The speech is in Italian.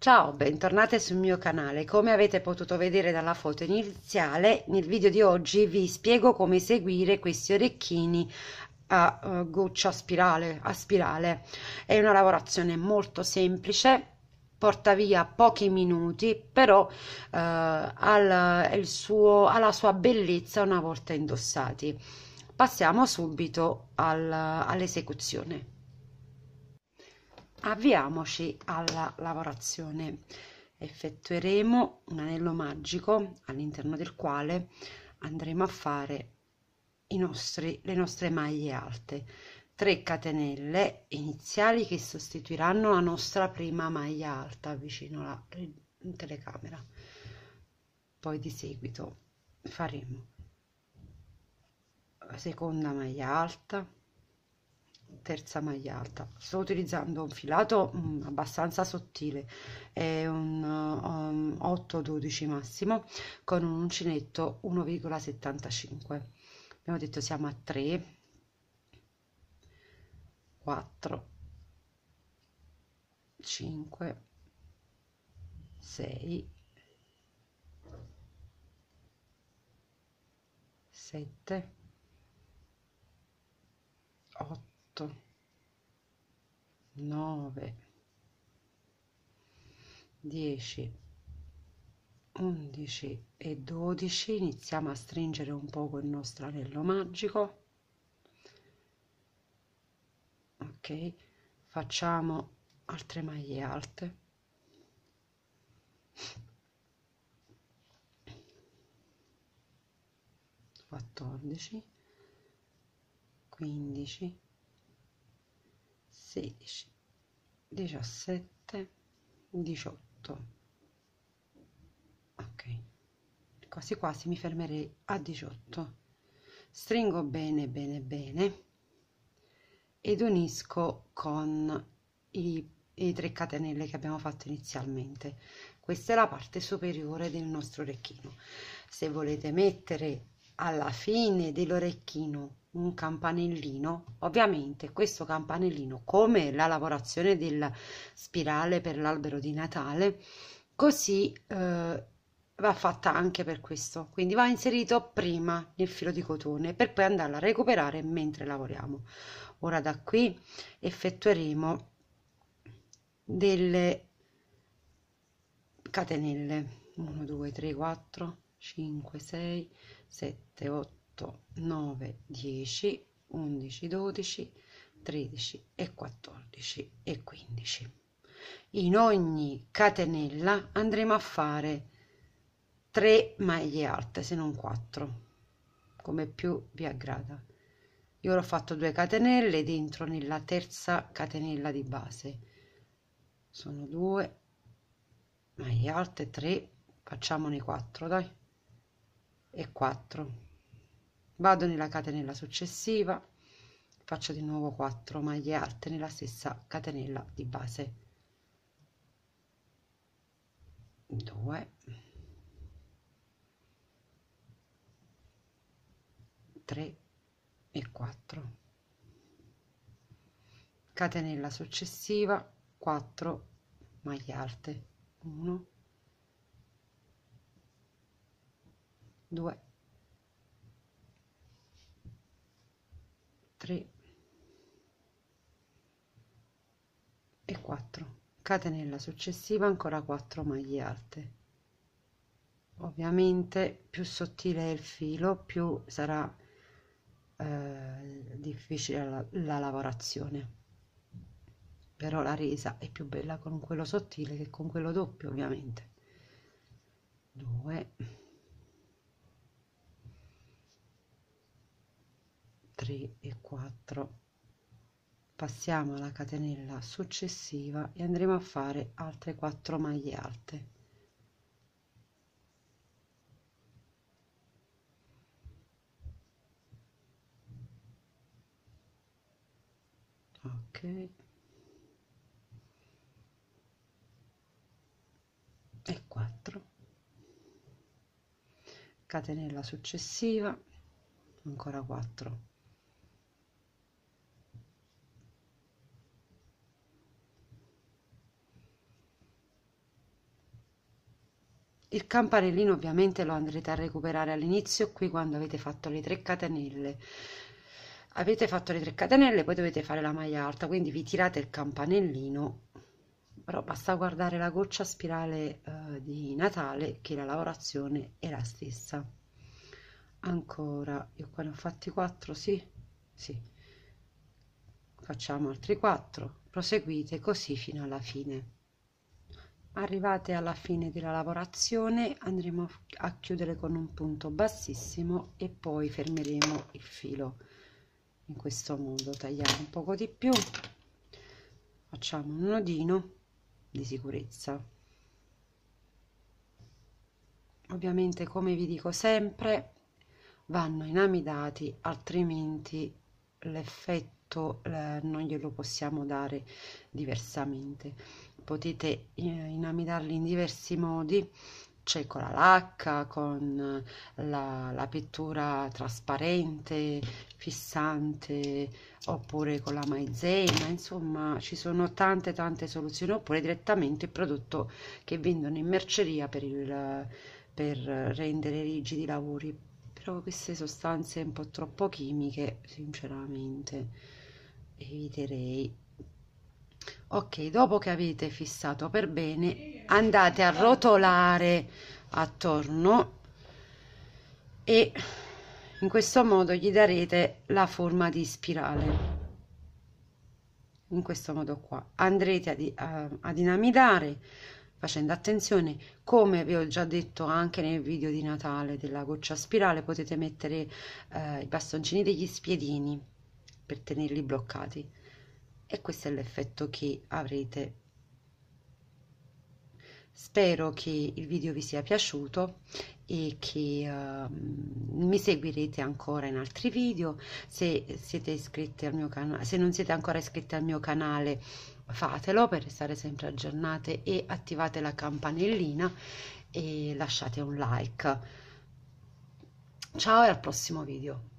Ciao, bentornate sul mio canale. Come avete potuto vedere dalla foto iniziale, nel video di oggi vi spiego come eseguire questi orecchini a eh, goccia a spirale, a spirale. È una lavorazione molto semplice, porta via pochi minuti, però uh, al, suo, alla sua bellezza una volta indossati. Passiamo subito al, all'esecuzione avviamoci alla lavorazione effettueremo un anello magico all'interno del quale andremo a fare i nostri le nostre maglie alte 3 catenelle iniziali che sostituiranno la nostra prima maglia alta vicino alla telecamera poi di seguito faremo la seconda maglia alta terza maglia alta sto utilizzando un filato mm, abbastanza sottile è un, 8 um, 12 massimo con un uncinetto 1,75 abbiamo detto siamo a 3 4 5 6 7 8 8 9 10 11 e 12 iniziamo a stringere un poco il nostro anello magico ok facciamo altre maglie alte quattordici quindici 16, 17, 18. Ok, quasi quasi mi fermerei a 18. Stringo bene, bene, bene ed unisco con i, i 3 catenelle che abbiamo fatto inizialmente. Questa è la parte superiore del nostro orecchino. Se volete mettere alla fine dell'orecchino un campanellino ovviamente questo campanellino come la lavorazione del spirale per l'albero di natale così eh, va fatta anche per questo quindi va inserito prima nel filo di cotone per poi andarla a recuperare mentre lavoriamo ora da qui effettueremo delle catenelle 1 2 3 4 5 6 7 8 8, 9, 10, 11, 12, 13 e 14 e 15. In ogni catenella andremo a fare 3 maglie alte, se non 4, come più vi aggrada. Io ho fatto 2 catenelle dentro nella terza catenella di base. Sono 2 maglie alte, 3, facciamone 4, dai. E 4 vado nella catenella successiva faccio di nuovo 4 maglie alte nella stessa catenella di base 2 3 e 4 catenella successiva 4 maglie alte 1 2 metri e 4 catenella successiva ancora 4 maglie alte ovviamente più sottile è il filo più sarà eh, difficile la, la lavorazione però la resa è più bella con quello sottile che con quello doppio ovviamente 2 3 e 4 passiamo alla catenella successiva e andremo a fare altre 4 maglie alte ok e 4 catenella successiva ancora 4 Il campanellino ovviamente lo andrete a recuperare all'inizio qui quando avete fatto le 3 catenelle. Avete fatto le 3 catenelle, poi dovete fare la maglia alta, quindi vi tirate il campanellino però basta guardare la goccia spirale eh, di Natale che la lavorazione è la stessa ancora io qua ne ho fatti 4 sì sì facciamo altri 4 proseguite così fino alla fine arrivate alla fine della lavorazione andremo a chiudere con un punto bassissimo e poi fermeremo il filo in questo modo tagliamo un poco di più facciamo un nodino di sicurezza ovviamente come vi dico sempre vanno inamidati altrimenti l'effetto eh, non glielo possiamo dare diversamente potete eh, inamidarli in diversi modi c'è con la lacca, con eh, la, la, pittura trasparente, fissante, oppure con la maizena, insomma ci sono tante tante soluzioni, oppure direttamente il prodotto che vendono in merceria per, il, per rendere rigidi i lavori, però queste sostanze un po' troppo chimiche sinceramente eviterei ok dopo che avete fissato per bene andate a rotolare attorno e in questo modo gli darete la forma di spirale in questo modo qua andrete a, dinamidare facendo attenzione come vi ho già detto anche nel video di Natale della goccia spirale potete mettere eh, i bastoncini degli spiedini per tenerli bloccati e questo è l'effetto che avrete spero che il video vi sia piaciuto e che uh, mi seguirete ancora in altri video se siete iscritti al mio canale se non siete ancora iscritti al mio canale fatelo per restare sempre aggiornate e attivate la campanellina e lasciate un like ciao e al prossimo video